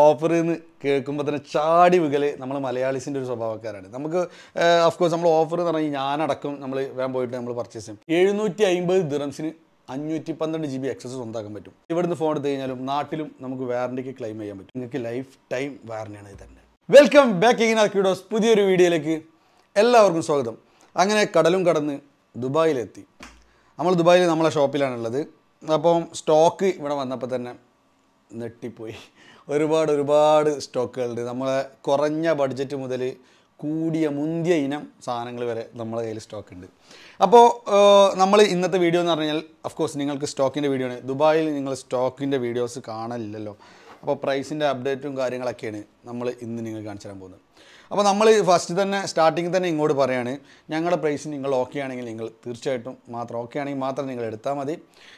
offer എന്ന് കേൾക്കുമ്പോൾ തന്നെ ചാടി വികല് നമ്മൾ മലയാളീസിൻ്റെ ഒരു സ്വഭാവക്കാരാണ് നമുക്ക് കോഴ്സ് നമ്മൾ ഓഫർ എന്ന് പറഞ്ഞാൽ ഞാനടക്കം നമ്മൾ വേഗം പോയിട്ട് നമ്മൾ പർച്ചേസ് ചെയ്യും എഴുന്നൂറ്റി അമ്പത് ദിറംസിന് അഞ്ഞൂറ്റി പന്ത്രണ്ട് ജി ബി എക്സസ് സ്വന്തമാക്കാൻ പറ്റും ഇവിടുന്ന് ഫോൺ എടുത്തു കഴിഞ്ഞാലും നാട്ടിലും നമുക്ക് വാറണ്ടിക്ക് ക്ലെയിം ചെയ്യാൻ പറ്റും നിങ്ങൾക്ക് ലൈഫ് ടൈം വാറണ്ടിയാണ് ഇത് തന്നെ വെൽക്കം ബാക്ക് ഇങ്ങനെ ക്യൂഡോസ് പുതിയൊരു വീഡിയോയിലേക്ക് എല്ലാവർക്കും സ്വാഗതം അങ്ങനെ കടലും കടന്ന് ദുബായിലെത്തി നമ്മൾ ദുബായിൽ നമ്മളെ ഷോപ്പിലാണുള്ളത് അപ്പം സ്റ്റോക്ക് ഇവിടെ വന്നപ്പോൾ തന്നെ നെട്ടിപ്പോയി ഒരുപാട് ഒരുപാട് സ്റ്റോക്കുകളുണ്ട് നമ്മളെ കുറഞ്ഞ ബഡ്ജറ്റ് മുതൽ കൂടിയ മുന്തിയ ഇനം സാധനങ്ങൾ വരെ നമ്മളെ കയ്യിൽ സ്റ്റോക്ക് ഉണ്ട് അപ്പോൾ നമ്മൾ ഇന്നത്തെ വീഡിയോ എന്ന് പറഞ്ഞാൽ അഫ്കോഴ്സ് നിങ്ങൾക്ക് സ്റ്റോക്കിൻ്റെ വീഡിയോ ആണ് ദുബായിൽ നിങ്ങൾ സ്റ്റോക്കിൻ്റെ വീഡിയോസ് കാണലില്ലല്ലോ അപ്പോൾ പ്രൈസിൻ്റെ അപ്ഡേറ്റും കാര്യങ്ങളൊക്കെയാണ് നമ്മൾ ഇന്ന് നിങ്ങൾ കാണിച്ചു തരാൻ പോകുന്നത് അപ്പോൾ നമ്മൾ ഫസ്റ്റ് തന്നെ സ്റ്റാർട്ടിങ് തന്നെ ഇങ്ങോട്ട് പറയുകയാണ് ഞങ്ങളുടെ പ്രൈസ് നിങ്ങൾ ഓക്കെ ആണെങ്കിൽ നിങ്ങൾ തീർച്ചയായിട്ടും മാത്രം ഓക്കെ ആണെങ്കിൽ മാത്രം നിങ്ങൾ എടുത്താൽ മതി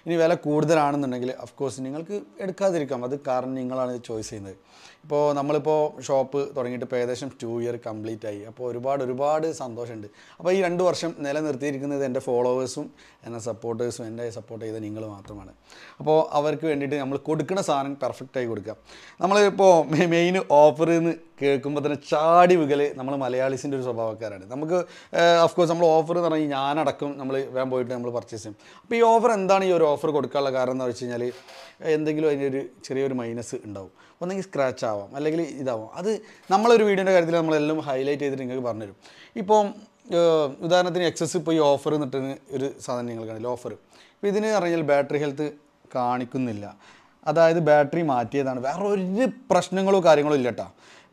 ഇനി വില കൂടുതലാണെന്നുണ്ടെങ്കിൽ ഓഫ് കോഴ്സ് നിങ്ങൾക്ക് എടുക്കാതിരിക്കാം അത് കാരണം നിങ്ങളാണ് ചോയ്സ് ചെയ്യുന്നത് ഇപ്പോൾ നമ്മളിപ്പോൾ ഷോപ്പ് തുടങ്ങിയിട്ട് ഇപ്പോൾ ഏകദേശം ടു ഇയർ കംപ്ലീറ്റ് ആയി അപ്പോൾ ഒരുപാട് ഒരുപാട് സന്തോഷമുണ്ട് അപ്പോൾ ഈ രണ്ട് വർഷം നിലനിർത്തിയിരിക്കുന്നത് എൻ്റെ ഫോളോവേഴ്സും എന്നെ സപ്പോർട്ടേഴ്സും എന്നെ സപ്പോർട്ട് ചെയ്ത നിങ്ങൾ മാത്രമാണ് അപ്പോൾ അവർക്ക് വേണ്ടിയിട്ട് നമ്മൾ കൊടുക്കുന്ന സാധനം പെർഫെക്റ്റായി കൊടുക്കുക നമ്മളിപ്പോൾ മെയിൻ ഓഫ് ഓഫർ എന്ന് കേൾക്കുമ്പോൾ തന്നെ ചാടി വികല് നമ്മൾ മലയാളീസിൻ്റെ ഒരു സ്വഭാവക്കാരാണ് നമുക്ക് അഫ്കോഴ്സ് നമ്മൾ ഓഫർ എന്ന് പറഞ്ഞാൽ ഞാനടക്കം നമ്മൾ വേൻ പോയിട്ട് നമ്മൾ പർച്ചേസ് ചെയ്യും അപ്പോൾ ഈ ഓഫർ എന്താണ് ഈ ഒരു ഓഫർ കൊടുക്കാനുള്ള കാരണം എന്ന് വെച്ച് കഴിഞ്ഞാൽ എന്തെങ്കിലും അതിനൊരു ചെറിയൊരു മൈനസ് ഉണ്ടാവും ഒന്നെങ്കിൽ സ്ക്രാച്ച് ആവാം അല്ലെങ്കിൽ ഇതാവാം അത് നമ്മളൊരു വീഡിയോൻ്റെ കാര്യത്തിൽ നമ്മളെല്ലാം ഹൈലൈറ്റ് ചെയ്തിട്ട് നിങ്ങൾക്ക് പറഞ്ഞുതരും ഇപ്പോൾ ഉദാഹരണത്തിന് എക്സസ് ഇപ്പോൾ ഈ ഓഫർ എന്നിട്ട് ഒരു സാധനം നിങ്ങൾ കാണില്ല ഓഫർ ഇതിന് പറഞ്ഞാൽ ബാറ്ററി ഹെൽത്ത് കാണിക്കുന്നില്ല അതായത് ബാറ്ററി മാറ്റിയതാണ് വേറെ ഒരു പ്രശ്നങ്ങളോ കാര്യങ്ങളോ ഇല്ല കേട്ടോ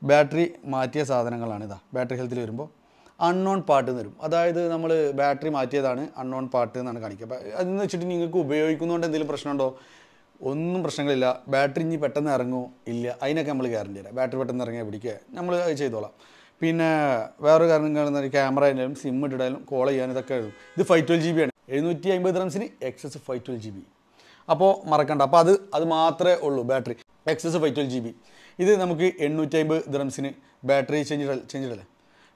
ബാറ്ററി മാറ്റിയ സാധനങ്ങളാണിതാ ബാറ്ററി ഹെൽത്തിൽ വരുമ്പോൾ അൺനോൺ പാർട്ട് എന്ന് വരും അതായത് നമ്മൾ ബാറ്ററി മാറ്റിയതാണ് അൺനോൺ പാർട്ട് എന്നാണ് കാണിക്കുക അപ്പോൾ അതെന്ന് വെച്ചിട്ട് നിങ്ങൾക്ക് ഉപയോഗിക്കുന്നതുകൊണ്ട് എന്തെങ്കിലും പ്രശ്നമുണ്ടോ ഒന്നും പ്രശ്നങ്ങളില്ല ബാറ്ററി ഇനി പെട്ടെന്ന് ഇറങ്ങുമോ ഇല്ല അതിനൊക്കെ നമ്മൾ ഗ്യാരണ്ടി തരാം ബാറ്ററി പെട്ടെന്ന് ഇറങ്ങിയാൽ പിടിക്കുക നമ്മൾ അത് ചെയ്തോളാം പിന്നെ വേറൊരു കാരണം പറഞ്ഞാൽ ക്യാമറ ആയാലും സിം ഇട്ടിടാലും കോൾ ചെയ്യാനും ഇതൊക്കെ ഇത് ഫൈവ് ട്വൽ ജി ബി ആണ് എഴുന്നൂറ്റി അമ്പത് റംസിന് XS five twelve G B അപ്പോൾ മറക്കണ്ട അപ്പോൾ അത് അത് മാത്രമേ ഉള്ളൂ battery XS five twelve G B ഇത് നമുക്ക് എണ്ണൂറ്റി അമ്പത് ദ്രംസിന് ബാറ്ററി ചേഞ്ച് ചേഞ്ച്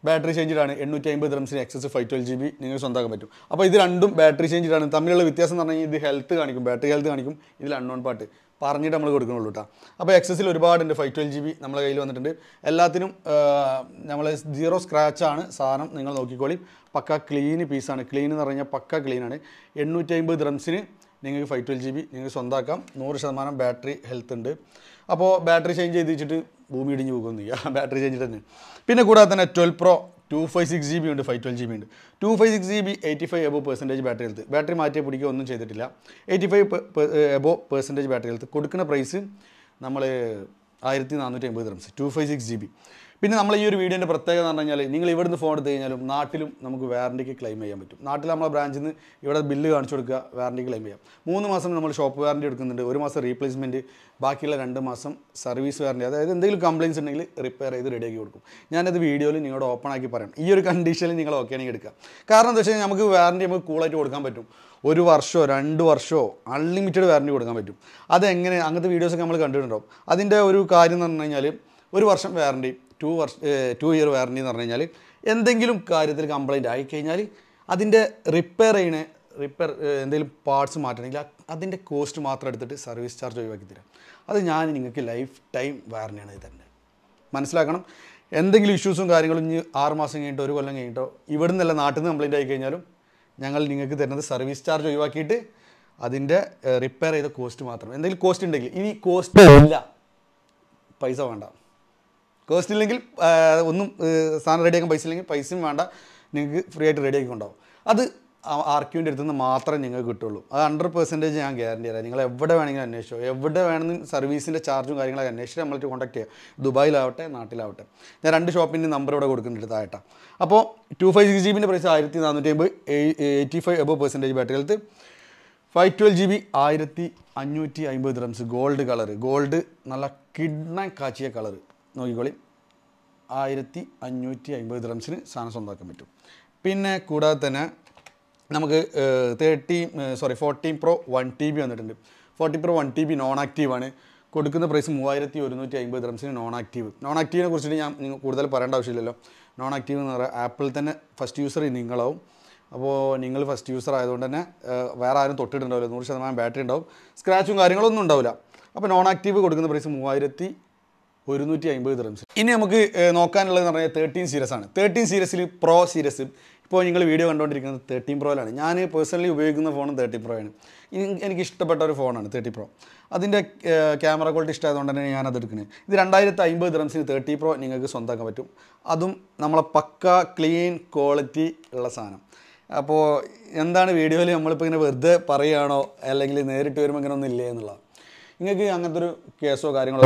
ബാറ്ററി ചേഞ്ചിലാണ് എണ്ണൂറ്റി അമ്പത് ദ്രംസിന് XS five twelve G B നിങ്ങൾ സ്വന്തമാക്കാൻ പറ്റും അപ്പോൾ ഇത് രണ്ടും ബാറ്ററി ചേഞ്ചിലാണ് തമ്മിലുള്ള വ്യത്യാസം എന്ന് പറഞ്ഞാൽ ഇത് ഹെൽത്ത് കാണിക്കും ബാറ്ററി ഹെൽത്ത് കാണിക്കും ഇതിൽ അൺനോൺ പാട്ട് പറഞ്ഞിട്ട് നമ്മൾ കൊടുക്കുന്നുള്ളൂ കേട്ടോ അപ്പോൾ എക്സസിൽ ഒരുപാടുണ്ട് ഫൈവ് ട്വൽവ് ജി ബി നമ്മളെ കയ്യിൽ വന്നിട്ടുണ്ട് എല്ലാത്തിനും നമ്മൾ സീറോ സ്ക്രാച്ചാണ് സാധനം നിങ്ങൾ നോക്കിക്കോളി പക്ക ക്ലീൻ പീസാണ് ക്ലീൻ എന്ന് പറഞ്ഞാൽ പക്ക ക്ലീനാണ് എണ്ണൂറ്റി അമ്പത് ദ്രംസിന് നിങ്ങൾക്ക് ഫൈവ് ട്വൽവ് ജി ബി നിങ്ങൾക്ക് സ്വന്തമാക്കാം നൂറ് ശതമാനം ബാറ്ററി ഹെൽത്ത് ഉണ്ട് അപ്പോൾ ബാറ്ററി ചേഞ്ച് ചെയ്ത് വെച്ചിട്ട് ഭൂമി ഇടിഞ്ഞ് പോകുമെന്ന് ചെയ്യുക ബാറ്ററി ചേഞ്ച് തന്നെ പിന്നെ കൂടാതെ തന്നെ twelve pro two five six G B ഉണ്ട് ഫൈവ് ട്വൽവ് ജി ബി ഉണ്ട് two five six G B eighty five above percentage battery health battery മാറ്റിയ പിടിക്കുക ഒന്നും ചെയ്തിട്ടില്ല eighty five above percentage battery health കൊടുക്കുന്ന പ്രൈസ് നമ്മൾ ആയിരത്തി നാനൂറ്റി അമ്പത് റംസ് two five six G B പിന്നെ നമ്മൾ ഈ ഒരു വീഡിയോൻ്റെ പ്രത്യേകത എന്ന് പറഞ്ഞു കഴിഞ്ഞാൽ നിങ്ങൾ ഇവിടുന്ന് ഫോൺ എടുത്തു കഴിഞ്ഞാലും നാട്ടിലും നമുക്ക് വാറണ്ടിക്ക് ക്ലെയിം ചെയ്യാൻ പറ്റും നാട്ടിൽ നമ്മളെ ബ്രാഞ്ചിൽ നിന്ന് ഇവിടെ ബില്ല് കാണിച്ചു കൊടുക്കുക വാറണ്ടി ക്ലെയിം ചെയ്യാം മൂന്ന് മാസം നമ്മൾ ഷോപ്പ് വാറണ്ടി എടുക്കുന്നുണ്ട് ഒരു മാസം റീപ്ലേസ്മെൻറ്റ് ബാക്കിയുള്ള രണ്ട് മാസം സർവീസ് വാറണ്ടി അതായത് എന്തെങ്കിലും കംപ്ലയിൻസ് ഉണ്ടെങ്കിൽ റിപ്പയർ ചെയ്ത് റെഡിയാക്കി കൊടുക്കും ഞാനത് വീഡിയോയിൽ നിങ്ങളോട് ഓപ്പൺ ആക്കി പറയാം ഈ ഒരു കണ്ടീഷനിൽ നിങ്ങൾ ഓക്കെ ആണെങ്കിൽ എടുക്കുക കാരണം എന്താ വെച്ചാൽ നമുക്ക് വാറണ്ടി നമുക്ക് കൂളായിട്ട് കൊടുക്കാൻ പറ്റും ഒരു വർഷമോ രണ്ട് വർഷമോ അൺലിമിറ്റഡ് വാറണ്ടി കൊടുക്കാൻ പറ്റും അതെങ്ങനെ അങ്ങനത്തെ വീഡിയോസൊക്കെ നമ്മൾ കണ്ടിട്ടുണ്ടാവും അതിൻ്റെ ഒരു കാര്യം എന്ന് പറഞ്ഞു കഴിഞ്ഞാൽ ഒരു വർഷം വാറണ്ടി ടു വർഷ ടു ഇയർ വാറണ്ടി എന്ന് പറഞ്ഞു കഴിഞ്ഞാൽ എന്തെങ്കിലും കാര്യത്തിൽ കംപ്ലൈൻറ്റ് ആയിക്കഴിഞ്ഞാൽ അതിൻ്റെ റിപ്പയർ ചെയ്യണ റിപ്പയർ എന്തെങ്കിലും പാർട്സ് മാറ്റണമെങ്കിൽ അതിൻ്റെ കോസ്റ്റ് മാത്രം എടുത്തിട്ട് സർവീസ് ചാർജ് ഒഴിവാക്കി തരാം അത് ഞാൻ നിങ്ങൾക്ക് ലൈഫ് ടൈം വാറണ്ടിയാണ് ഇത് തന്നെ മനസ്സിലാക്കണം എന്തെങ്കിലും ഇഷ്യൂസും കാര്യങ്ങളും ഇനി ആറുമാസം കഴിഞ്ഞിട്ടോ ഒരു കൊല്ലം കഴിഞ്ഞിട്ടോ ഇവിടെ നിന്നല്ല നാട്ടിൽ നിന്ന് കംപ്ലൈൻറ്റ് ആയി കഴിഞ്ഞാലും ഞങ്ങൾ നിങ്ങൾക്ക് തരുന്നത് സർവീസ് ചാർജ് ഒഴിവാക്കിയിട്ട് അതിൻ്റെ റിപ്പയർ ചെയ്ത കോസ്റ്റ് മാത്രം എന്തെങ്കിലും കോസ്റ്റ് ഉണ്ടെങ്കിൽ ഇനി കോസ്റ്റ് ഇല്ല പൈസ വേണ്ട ഇല്ലെങ്കിൽ ഒന്നും സാധനം റെഡിയാക്കാൻ പൈസ ഇല്ലെങ്കിൽ പൈസയും വേണ്ട നിങ്ങൾക്ക് ഫ്രീ ആയിട്ട് റെഡിയാക്കി കൊണ്ടാവും അത് ആർക്യുവിൻ്റെ അടുത്ത് നിന്ന് മാത്രമേ നിങ്ങൾക്ക് കിട്ടുള്ളൂ അത് ഹൺഡ്രഡ് പെർസെൻറ്റേജ് ഞാൻ ഗ്യാരണ്ടി തരാം നിങ്ങൾ എവിടെ വേണമെങ്കിലും അന്വേഷിച്ചോ എവിടെ വേണമെങ്കിലും സർവീസിൻ്റെ ചാർജും കാര്യങ്ങളൊക്കെ അന്വേഷിച്ച് നമ്മളിട്ട് കോൺടാക്ട് ചെയ്യുക ദുബായിലാവട്ടെ നാട്ടിലാവട്ടെ ഞാൻ രണ്ട് ഷോപ്പിൻ്റെ നമ്പർ ഇവിടെ കൊടുക്കുന്നുണ്ട് താഴട്ട അപ്പോൾ ടു ഫൈവ് സിക്സ് ജി ബിൻ്റെ പ്രൈസ് ആയിരത്തി നാനൂറ്റി അമ്പത് eighty five above percentage battery കാലത്ത് ഫൈവ് ട്വൽവ് ജി ബി ആയിരത്തി അഞ്ഞൂറ്റി അമ്പത് ദ്രംസ് ഗോൾഡ് കളർ ഗോൾഡ് നല്ല കിഡ്ന കാച്ചിയ കളർ നോക്കിക്കോളി ആയിരത്തി അഞ്ഞൂറ്റി അൻപത് ദ്രംസിന് സാധനം സ്വന്തമാക്കാൻ പറ്റും പിന്നെ കൂടാതെ തന്നെ നമുക്ക് thirty sorry fourteen pro one T B വന്നിട്ടുണ്ട് forty pro one T B non ആക്റ്റീവാണ് കൊടുക്കുന്ന പ്രൈസ് മൂവായിരത്തി ഒരുന്നൂറ്റി അമ്പത് ഡ്രംസിന് നോൺ ആക്റ്റീവ് നോൺ ആക്റ്റീവിനെ കുറിച്ചിട്ട് ഞാൻ നിങ്ങൾ കൂടുതൽ പറയേണ്ട ആവശ്യമില്ലല്ലോ നോൺ ആക്റ്റീവ് എന്ന് പറയുക ആപ്പിൾ തന്നെ ഫസ്റ്റ് യൂസർ നിങ്ങളാവും അപ്പോൾ നിങ്ങൾ ഫസ്റ്റ് യൂസർ ആയതുകൊണ്ട് തന്നെ വേറെ ആരും തൊട്ടിട്ടുണ്ടാവില്ല നൂറ് ശതമാനം ബാറ്ററി ഉണ്ടാവും സ്ക്രാച്ചും കാര്യങ്ങളൊന്നും ഉണ്ടാവില്ല അപ്പോൾ നോൺ ആക്റ്റീവ് കൊടുക്കുന്ന പ്രൈസ് മൂവായിരത്തി ഒരുന്നൂറ്റി അമ്പത് ദിറംസ് ഇനി നമുക്ക് നോക്കാനുള്ളതെന്ന് പറഞ്ഞാൽ തേർട്ടീൻ സീരീസ് ആണ് തേർട്ടീൻ സീരീസിൽ പ്രോ സീരീസ് ഇപ്പോൾ നിങ്ങൾ വീഡിയോ കണ്ടുകൊണ്ടിരിക്കുന്നത് തേർട്ടീൻ പ്രോയിലാണ് ഞാൻ പേഴ്സണലി ഉപയോഗിക്കുന്ന ഫോണും തേർട്ടി ആണ് എനിക്ക് ഇഷ്ടപ്പെട്ട ഒരു ഫോണാണ് തേർട്ടി പ്രോ അതിൻ്റെ ക്യാമറ ക്വാളിറ്റി ഇഷ്ടമായതുകൊണ്ട് തന്നെ ഞാൻ അത് എടുക്കുന്നത് ഇത് രണ്ടായിരത്തി അമ്പത് ദിറംസിന് തേർട്ടി പ്രോ നിങ്ങൾക്ക് സ്വന്തമാക്കാൻ പറ്റും അതും നമ്മളെ പക്ക ക്ലീൻ ക്വാളിറ്റി ഉള്ള സാധനം അപ്പോൾ എന്താണ് വീഡിയോയിൽ നമ്മളിപ്പോൾ ഇങ്ങനെ വെറുതെ പറയുകയാണോ അല്ലെങ്കിൽ നേരിട്ട് വരുമ്പോൾ ഇങ്ങനെ ഒന്നും ഇല്ലേ എന്നുള്ളത് നിങ്ങൾക്ക് അങ്ങനത്തെ ഒരു കേസോ കാര്യങ്ങളോ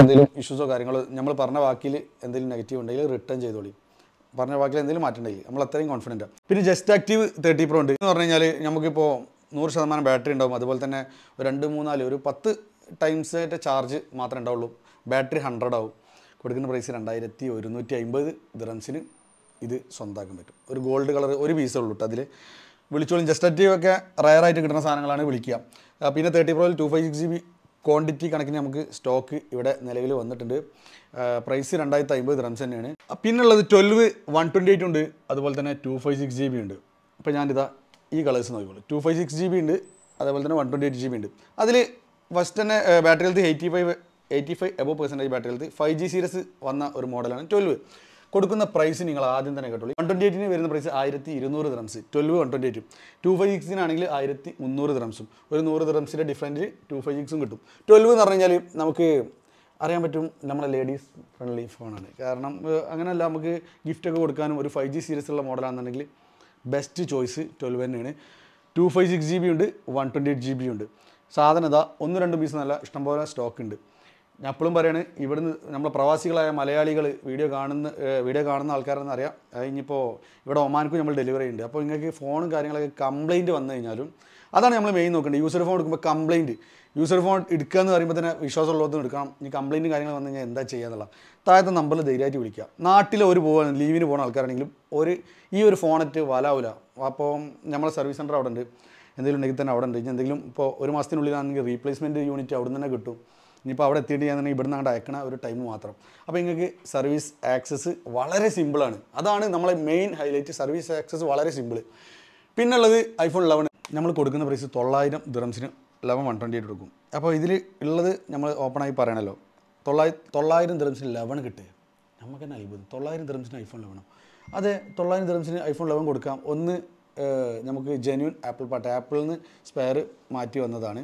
എന്തെങ്കിലും ഇഷ്യൂസോ കാര്യങ്ങളോ നമ്മൾ പറഞ്ഞ വാക്കിൽ എന്തെങ്കിലും നെഗറ്റീവ് ഉണ്ടെങ്കിൽ റിട്ടേൺ ചെയ്തോളി പറഞ്ഞ വാക്കിൽ എന്തെങ്കിലും മാറ്റമുണ്ടെങ്കിൽ നമ്മൾ അത്രയും കോൺഫിഡൻറ്റാണ് പിന്നെ ജസ്റ്റ് ആക്റ്റീവ് തേർട്ടി പ്രോ ഉണ്ട് എന്ന് പറഞ്ഞു കഴിഞ്ഞാൽ നമുക്കിപ്പോൾ നൂറ് ശതമാനം ബാറ്ററി ഉണ്ടാവും അതുപോലെ തന്നെ ഒരു രണ്ട് മൂന്നാല് ഒരു പത്ത് ടൈംസ് ആയിട്ട് ചാർജ് മാത്രമേ ഉണ്ടാവുള്ളൂ ബാറ്ററി ഹൺഡ്രഡ് ആവും കൊടുക്കുന്ന പ്രൈസ് രണ്ടായിരത്തി ഒരുന്നൂറ്റി അമ്പത് ദിറംസിന് ഇത് സ്വന്തമാക്കാൻ പറ്റും ഒരു ഗോൾഡ് കളർ ഒരു പീസേ ഉള്ളൂ കേട്ടോ അതിൽ വിളിച്ചോളും ജസ്റ്റ് ആക്റ്റീവ് ഒക്കെ റയറായിട്ട് കിട്ടുന്ന സാധനങ്ങളാണ് വിളിക്കുക പിന്നെ തേർട്ടി പ്രോയിൽ two five six G B quantity കണക്കിന് നമുക്ക് സ്റ്റോക്ക് ഇവിടെ നിലവിൽ വന്നിട്ടുണ്ട് പ്രൈസ് രണ്ടായിരത്തി അമ്പത് റംസ് തന്നെയാണ് പിന്നുള്ളത് ട്വൽവ് വൺ ട്വൻറ്റി എയ്റ്റ് ഉണ്ട് അതുപോലെ തന്നെ two five six G B ഉണ്ട് അപ്പോൾ ഞാനിതാ ഈ കളേഴ്സ് നോക്കിക്കോളൂ two five six G B ഉണ്ട് അതേപോലെ തന്നെ one twenty eight G B ഉണ്ട് അതിൽ ഫസ്റ്റ് തന്നെ battery health eighty five eighty five above percentage battery health five G series വന്ന ഒരു മോഡലാണ് ട്വൽവ് കൊടുക്കുന്ന പ്രൈസ് നിങ്ങൾ ആദ്യം തന്നെ കേട്ടോളൂ വൺ ട്വൻറ്റി എയ്റ്റിന് വരുന്ന പ്രൈസ് ആയിരത്തി ഇരുന്നൂറ് ദ്രംസ് ട്വൽവ് വൺ ട്വൻറ്റി എയ്റ്റും ടു ഫൈവ് സിക്സിനാണെങ്കിൽ ആയിരത്തി മുന്നൂറ് ദ്രംസും ഒരു നൂറ് ദ്രംസിൻ്റെ ഡിഫറൻറ്റ് ടു ഫൈവ് സിക്സും കിട്ടും ട്വൽവ് എന്ന് പറഞ്ഞു കഴിഞ്ഞാൽ നമുക്ക് അറിയാൻ പറ്റും നമ്മുടെ ലേഡീസ് ഫ്രണ്ട്ലി ഫോണാണ് കാരണം അങ്ങനെയല്ല നമുക്ക് ഗിഫ്റ്റൊക്കെ കൊടുക്കാനും ഒരു ഫൈവ് ജി സീരീസുള്ള മോഡലാണെന്നുണ്ടെങ്കിൽ ബെസ്റ്റ് ചോയ്സ് ട്വൽവ് തന്നെയാണ് two five six G B ഉണ്ട് one twenty eight G B ഉണ്ട് സാധനത ഒന്ന് രണ്ട് പീസ് നല്ല ഇഷ്ടംപോലെ സ്റ്റോക്ക് ഉണ്ട് ഞാൻ അപ്പോഴും പറയാണ് ഇവിടുന്ന് നമ്മൾ പ്രവാസികളായ മലയാളികൾ വീഡിയോ കാണുന്ന വീഡിയോ കാണുന്ന ആൾക്കാരെന്ന് അറിയാം അത് ഇനിയിപ്പോൾ ഇവിടെ ഒമാനക്കും നമ്മൾ ഡെലിവറി ഉണ്ട് അപ്പോൾ നിങ്ങൾക്ക് ഫോണും കാര്യങ്ങളൊക്കെ കംപ്ലയിൻറ്റ് വന്നു കഴിഞ്ഞാലും അതാണ് നമ്മൾ മെയിൻ നോക്കേണ്ടത് യൂസർ ഫോൺ എടുക്കുമ്പോൾ കംപ്ലയിൻറ്റ് യൂസർ ഫോൺ എടുക്കുക എന്ന് പറയുമ്പോൾ തന്നെ വിശ്വാസമുള്ളതും എടുക്കണം ഇനി കംപ്ലയിൻറ്റും കാര്യങ്ങൾ വന്നു കഴിഞ്ഞാൽ എന്താ ചെയ്യാന്നുള്ള താഴത്തെ നമ്പറിൽ ധൈര്യമായിട്ട് വിളിക്കുക നാട്ടിൽ ഒരു പോകാൻ ലീവിന് പോകുന്ന ആൾക്കാരാണെങ്കിലും ഒരു ഈ ഒരു ഫോണറ്റ് വലാവില്ല അപ്പോൾ നമ്മളെ സർവീസ് സെൻറ്റർ അവിടെ ഉണ്ട് എന്തെങ്കിലും ഉണ്ടെങ്കിൽ തന്നെ അവിടെ ഉണ്ട് ഇനി എന്തെങ്കിലും ഇപ്പോൾ ഒരു മാസത്തിനുള്ളിലാണെങ്കിൽ റീപ്ലേസ്മെൻറ്റ് യൂണിറ്റ് അവിടെ നിന്ന് തന്നെ കിട്ടും ഇനിയിപ്പോൾ അവിടെ എത്തിയിട്ട് ഞാൻ ഇവിടുന്ന് അങ്ങോട്ട് അയക്കണ ഒരു ടൈം മാത്രം അപ്പോൾ നിങ്ങൾക്ക് സർവീസ് ആക്സസ് വളരെ സിമ്പിളാണ് അതാണ് നമ്മളെ മെയിൻ ഹൈലൈറ്റ് സർവീസ് ആക്സസ് വളരെ സിമ്പിൾ പിന്നുള്ളത് ഐഫോൺ ലെവൻ നമ്മൾ കൊടുക്കുന്ന പ്രൈസ് തൊള്ളായിരം ദുരംസിന് ലെവൻ വൺ ട്വൻറ്റി എയ്റ്റ് കൊടുക്കും അപ്പോൾ ഇതിൽ ഉള്ളത് നമ്മൾ ഓപ്പണായി പറയണല്ലോ തൊള്ളായി തൊള്ളായിരം ദിറംസിന് ലെവൻ കിട്ടുക നമുക്ക് തന്നെ അത്ഭുതം തൊള്ളായിരം ദിറംസിന് ഐഫോൺ ലെവനോ അതെ തൊള്ളായിരം ദിറംസിന് ഐഫോൺ ലെവൻ കൊടുക്കാം ഒന്ന് നമുക്ക് ജെന്യൂൻ ആപ്പിൾ പാട്ട് ആപ്പിളിൽ നിന്ന് സ്പെയർ മാറ്റി വന്നതാണ്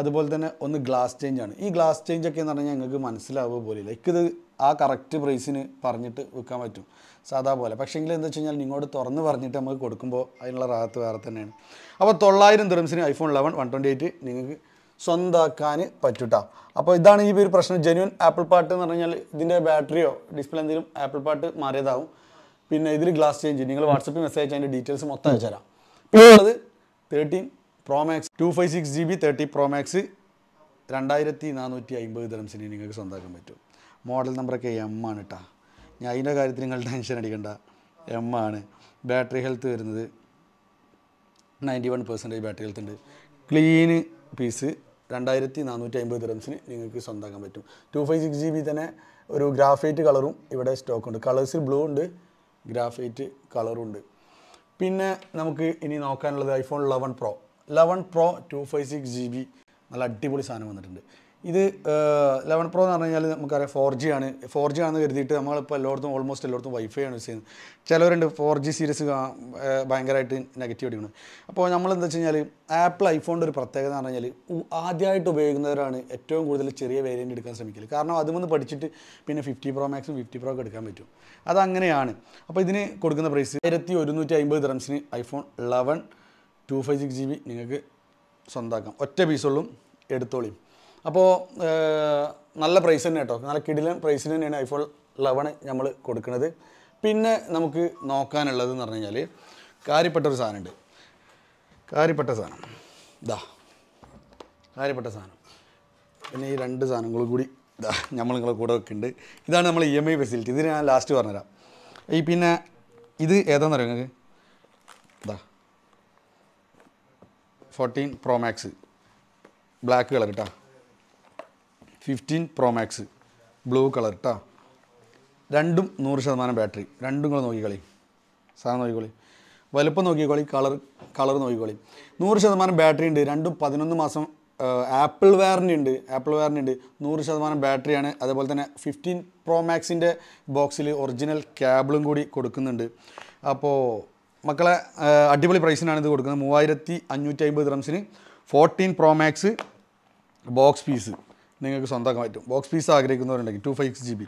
അതുപോലെ തന്നെ ഒന്ന് ഗ്ലാസ് ചേഞ്ച് ആണ് ഈ ഗ്ലാസ് ചേഞ്ച് ഒക്കെ എന്ന് പറഞ്ഞാൽ ഞങ്ങൾക്ക് മനസ്സിലാവുക പോലെയില്ല എനിക്കിത് ആ കറക്റ്റ് പ്രൈസിന് പറഞ്ഞിട്ട് വിൽക്കാൻ പറ്റും സാധാ പോലെ എങ്കിൽ എന്താ വെച്ച് കഴിഞ്ഞാൽ നിങ്ങളോട് തുറന്ന് പറഞ്ഞിട്ട് നമുക്ക് കൊടുക്കുമ്പോൾ അതിനുള്ള റാത്ത് വേറെ തന്നെയാണ് അപ്പോൾ തൊള്ളായിരം ദിറംസിന് iPhone eleven one twenty eight നിങ്ങൾക്ക് സ്വന്തമാക്കാൻ പറ്റൂട്ടാ അപ്പോൾ ഇതാണ് ഈ ഒരു പ്രശ്നം ജെന്യൂൻ ആപ്പിൾ പാട്ട് എന്ന് പറഞ്ഞാൽ ഇതിൻ്റെ ബാറ്ററിയോ ഡിസ്പ്ലേ എന്തെങ്കിലും ആപ്പിൾ പാട്ട് മാറിയതാവും പിന്നെ ഇതിൽ ഗ്ലാസ് ചേഞ്ച് നിങ്ങൾ വാട്സപ്പിൽ മെസ്സേജ് അയച്ച് അതിൻ്റെ ഡീറ്റെയിൽസ് മൊത്തം തരാം പിന്നെ ഉള്ളത് thirteen pro max two five six G B thirty pro max രണ്ടായിരത്തി നാനൂറ്റി അമ്പത് ദിറംസിന് നിങ്ങൾക്ക് സ്വന്തമാക്കാൻ പറ്റും മോഡൽ നമ്പറൊക്കെ എം ആണ് കേട്ടോ ഞാൻ അതിൻ്റെ കാര്യത്തിൽ നിങ്ങൾ ടെൻഷൻ അടിക്കണ്ട എം ആണ് ബാറ്ററി ഹെൽത്ത് വരുന്നത് ninety one percentage battery health ഉണ്ട് ക്ലീന് പീസ് രണ്ടായിരത്തി നാനൂറ്റി അമ്പത് റംസിന് നിങ്ങൾക്ക് സ്വന്തമാക്കാൻ പറ്റും two five six G B തന്നെ ഒരു ഗ്രാഫൈറ്റ് കളറും ഇവിടെ സ്റ്റോക്ക് ഉണ്ട് കളേഴ്സിൽ ബ്ലൂ ഉണ്ട് ഗ്രാഫൈറ്റ് കളറും ഉണ്ട് പിന്നെ നമുക്ക് ഇനി നോക്കാനുള്ളത് iPhone eleven pro eleven pro two five six G B നല്ല അടിപൊളി സാധനം വന്നിട്ടുണ്ട് ഇത് ലെവൻ പ്രോ എന്ന് പറഞ്ഞു കഴിഞ്ഞാൽ നമുക്കറിയാം ഫോർ ജി ആണ് ഫോർ ജി ആണെന്ന് കരുതിയിട്ട് നമ്മളിപ്പോൾ എല്ലായിടത്തും ഓൾമോസ്റ്റ് എല്ലായിടത്തും വൈഫൈ ആണ് യൂസ് ചെയ്യുന്നത് ചിലവരുണ്ട് ഫോർ ജി സീരീസ് ഭയങ്കരമായിട്ട് നെഗറ്റീവ് അടിക്കുന്നത് അപ്പോൾ നമ്മൾ എന്താ വെച്ച് കഴിഞ്ഞാൽ ആപ്പിൾ ഐഫോണിൻ്റെ ഒരു പ്രത്യേകത എന്ന് പറഞ്ഞു കഴിഞ്ഞാൽ ആദ്യമായിട്ട് ഉപയോഗിക്കുന്നവരാണ് ഏറ്റവും കൂടുതൽ ചെറിയ വേരിയൻ്റ് എടുക്കാൻ ശ്രമിക്കൽ കാരണം അതിൽ പഠിച്ചിട്ട് പിന്നെ ഫിഫ്റ്റി പ്രോ മാക്സും ഫിഫ്റ്റി പ്രോ ഒക്കെ എടുക്കാൻ പറ്റും അതങ്ങനെയാണ് അപ്പോൾ ഇതിന് കൊടുക്കുന്ന പ്രൈസ് ആയിരത്തി ഒരുന്നൂറ്റി അമ്പത് ദ്രംസിന് iPhone eleven two five six G B നിങ്ങൾക്ക് സ്വന്തമാക്കാം ഒറ്റ പീസുള്ളും എടുത്തോളിയും അപ്പോൾ നല്ല പ്രൈസ് തന്നെ കേട്ടോ നല്ല കിടിലൻ പ്രൈസിന് തന്നെയാണ് ഐഫോൺ ലെവൺ നമ്മൾ കൊടുക്കുന്നത് പിന്നെ നമുക്ക് നോക്കാനുള്ളതെന്ന് എന്ന് പറഞ്ഞു കഴിഞ്ഞാൽ കാര്യപ്പെട്ട ഒരു സാധനമുണ്ട് കാര്യപ്പെട്ട സാധനം ഇതാ കാര്യപ്പെട്ട സാധനം പിന്നെ ഈ രണ്ട് സാധനങ്ങളും കൂടി ഇതാ നമ്മൾ നിങ്ങളെ കൂടെ വെക്കുന്നുണ്ട് ഇതാണ് നമ്മൾ ഇ എം ഐ ഫെസിലിറ്റി ഇതിന് ഞാൻ ലാസ്റ്റ് പറഞ്ഞുതരാം ഈ പിന്നെ ഇത് ഏതാണെന്ന് അറിയാം നിങ്ങൾക്ക് fourteen pro max black colour കേട്ടോ fifteen pro max blue colour കേട്ടോ രണ്ടും നൂറ് ശതമാനം ബാറ്ററി രണ്ടും കൂടെ നോക്കിക്കളി സാധനം നോക്കിക്കോളി വലുപ്പം നോക്കിക്കോളി കളർ കളർ നോക്കിക്കോളി നൂറ് ശതമാനം ബാറ്ററി ഉണ്ട് രണ്ടും പതിനൊന്ന് മാസം ആപ്പിൾ വെയറിൻ്റെ ഉണ്ട് ആപ്പിൾ വെയറിൻ്റെ ഉണ്ട് നൂറ് ശതമാനം ബാറ്ററിയാണ് അതേപോലെ തന്നെ ഫിഫ്റ്റീൻ പ്രോ മാക്സിൻ്റെ ബോക്സിൽ ഒറിജിനൽ ക്യാബിളും കൂടി കൊടുക്കുന്നുണ്ട് അപ്പോൾ മക്കളെ അടിപൊളി പ്രൈസിനാണ് ഇത് കൊടുക്കുന്നത് മൂവായിരത്തി അഞ്ഞൂറ്റി അമ്പത് റംസിന് fourteen pro max box piece നിങ്ങൾക്ക് സ്വന്തമാക്കാൻ പറ്റും ബോക്സ് പീസ് ആഗ്രഹിക്കുന്നവരുണ്ടെങ്കിൽ two five six G B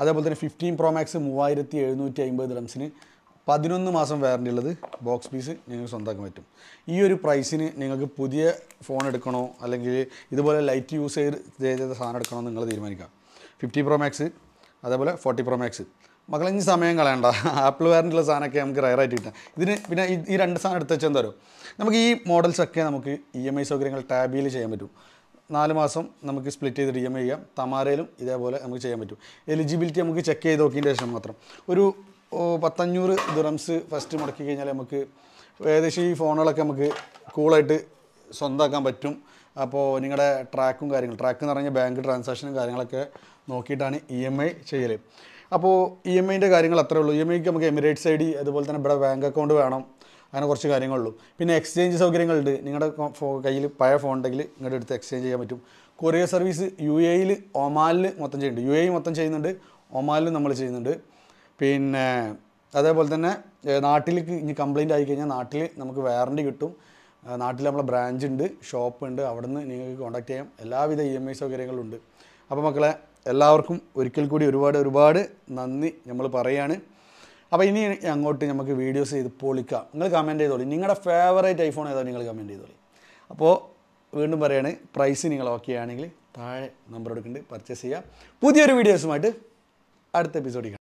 അതേപോലെ തന്നെ ഫിഫ്റ്റീൻ പ്രോ മാക്സ് മൂവായിരത്തി എഴുന്നൂറ്റി അമ്പത് റംസിന് പതിനൊന്ന് മാസം വാറണ്ടി ഉള്ളത് ബോക്സ് പീസ് നിങ്ങൾക്ക് സ്വന്തമാക്കാൻ പറ്റും ഈ ഒരു പ്രൈസിന് നിങ്ങൾക്ക് പുതിയ ഫോൺ എടുക്കണോ അല്ലെങ്കിൽ ഇതുപോലെ ലൈറ്റ് യൂസ് ചെയ്ത് ചെയ്ത സാധനം എടുക്കണോ നിങ്ങൾ തീരുമാനിക്കാം ഫിഫ്റ്റി പ്രോ മാക്സ് അതേപോലെ ഫോർട്ടി പ്രോ മാക്സ് മക്കളെ ഇനി സമയം കളയണ്ട ആപ്പിൾ വാറൻറ്റുള്ള സാധനമൊക്കെ നമുക്ക് റയറായിട്ട് കിട്ടാം ഇതിന് പിന്നെ ഈ രണ്ട് സാധനം എടുത്ത് വെച്ചാൽ എന്താ നമുക്ക് ഈ മോഡൽസൊക്കെ നമുക്ക് ഇ എം ഐ സൗകര്യങ്ങൾ ടാബിയിൽ ചെയ്യാൻ പറ്റും നാല് മാസം നമുക്ക് സ്പ്ലിറ്റ് ചെയ്തിട്ട് ഇ എം ഐ ചെയ്യാം തമാരയിലും ഇതേപോലെ നമുക്ക് ചെയ്യാൻ പറ്റും എലിജിബിലിറ്റി നമുക്ക് ചെക്ക് ചെയ്ത് നോക്കിയതിൻ്റെ ശേഷം മാത്രം ഒരു പത്തഞ്ഞൂറ് ദുറംസ് ഫസ്റ്റ് മുടക്കി കഴിഞ്ഞാൽ നമുക്ക് ഏകദേശം ഈ ഫോണുകളൊക്കെ നമുക്ക് കൂളായിട്ട് സ്വന്തമാക്കാൻ പറ്റും അപ്പോൾ നിങ്ങളുടെ ട്രാക്കും കാര്യങ്ങൾ ട്രാക്ക് എന്ന് പറഞ്ഞാൽ ബാങ്ക് ട്രാൻസാക്ഷനും കാര്യങ്ങളൊക്കെ നോക്കിയിട്ടാണ് ഇ e എം ഐ ചെയ്യൽ അപ്പോൾ ഇ e എം ഐൻ്റെ കാര്യങ്ങൾ അത്രേ ഉള്ളൂ ഇ e എം ഐക്ക് നമുക്ക് എമിറേറ്റ്സ് ഐ ഡി അതുപോലെ തന്നെ ഇവിടെ ബാങ്ക് അക്കൗണ്ട് വേണം അങ്ങനെ കുറച്ച് കാര്യങ്ങളുള്ളൂ പിന്നെ എക്സ്ചേഞ്ച് സൗകര്യങ്ങളുണ്ട് നിങ്ങളുടെ കയ്യിൽ പഴയ ഫോൺ ഉണ്ടെങ്കിൽ നിങ്ങളുടെ അടുത്ത് എക്സ്ചേഞ്ച് ചെയ്യാൻ പറ്റും കൊറിയർ സർവീസ് യു എയിൽ ഒമാലിൽ മൊത്തം ചെയ്യുന്നുണ്ട് യു എ മൊത്തം ചെയ്യുന്നുണ്ട് ഒമാലിൽ നമ്മൾ ചെയ്യുന്നുണ്ട് പിന്നെ അതേപോലെ തന്നെ നാട്ടിലേക്ക് ഇനി കംപ്ലയിൻ്റ് ആയിക്കഴിഞ്ഞാൽ നാട്ടിൽ നമുക്ക് വാറണ്ടി കിട്ടും നാട്ടിൽ നമ്മളെ ബ്രാഞ്ച് ഉണ്ട് ഷോപ്പ് ഉണ്ട് അവിടെ നിന്ന് നിങ്ങൾക്ക് കോൺടാക്ട് ചെയ്യാം എല്ലാവിധ ഇ എം ഐ സൗകര്യങ്ങളുണ്ട് അപ്പോൾ മക്കളെ എല്ലാവർക്കും ഒരിക്കൽ കൂടി ഒരുപാട് ഒരുപാട് നന്ദി നമ്മൾ പറയാണ് അപ്പോൾ ഇനി അങ്ങോട്ട് നമുക്ക് വീഡിയോസ് ചെയ്ത് പൊളിക്കാം നിങ്ങൾ കമൻറ്റ് ചെയ്തോളി നിങ്ങളുടെ ഫേവറേറ്റ് ഐഫോൺ ഏതാണ് നിങ്ങൾ കമൻറ്റ് ചെയ്തോളി അപ്പോൾ വീണ്ടും പറയാണ് പ്രൈസ് നിങ്ങൾ ഓക്കെ ആണെങ്കിൽ താഴെ നമ്പർ എടുക്കുന്നുണ്ട് പർച്ചേസ് ചെയ്യുക പുതിയൊരു വീഡിയോസുമായിട്ട് അടുത്ത എപ്പിസോഡിൽ